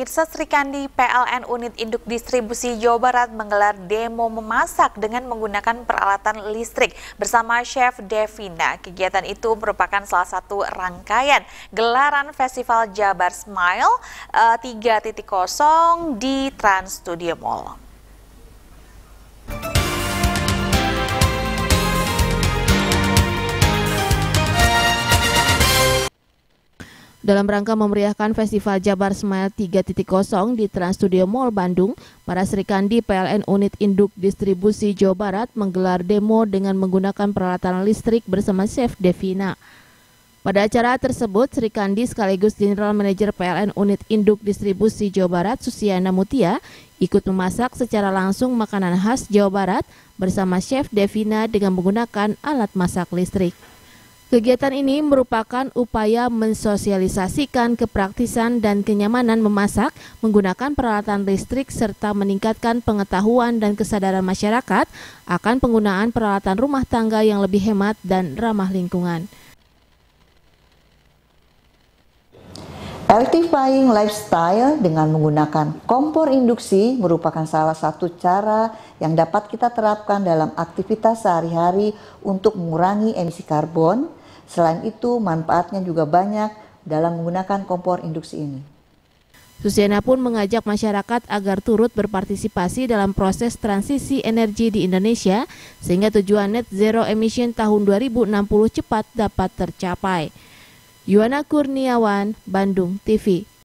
Mirsa Srikandi, PLN Unit Induk Distribusi Jawa Barat menggelar demo memasak dengan menggunakan peralatan listrik bersama Chef Devina. Kegiatan itu merupakan salah satu rangkaian gelaran Festival Jabar Smile 3.0 eh, di Trans Studio Mall. Dalam rangka memeriahkan Festival Jabar Smile 3.0 di Trans Studio Mall Bandung, para Serikandi PLN Unit Induk Distribusi Jawa Barat menggelar demo dengan menggunakan peralatan listrik bersama Chef Devina. Pada acara tersebut, Serikandi sekaligus General Manager PLN Unit Induk Distribusi Jawa Barat Susiana Mutia ikut memasak secara langsung makanan khas Jawa Barat bersama Chef Devina dengan menggunakan alat masak listrik. Kegiatan ini merupakan upaya mensosialisasikan kepraktisan dan kenyamanan memasak menggunakan peralatan listrik serta meningkatkan pengetahuan dan kesadaran masyarakat akan penggunaan peralatan rumah tangga yang lebih hemat dan ramah lingkungan. Electrifying lifestyle dengan menggunakan kompor induksi merupakan salah satu cara yang dapat kita terapkan dalam aktivitas sehari-hari untuk mengurangi emisi karbon, Selain itu, manfaatnya juga banyak dalam menggunakan kompor induksi ini. Susiana pun mengajak masyarakat agar turut berpartisipasi dalam proses transisi energi di Indonesia sehingga tujuan net zero emission tahun 2060 cepat dapat tercapai. Yuana Kurniawan, Bandung TV.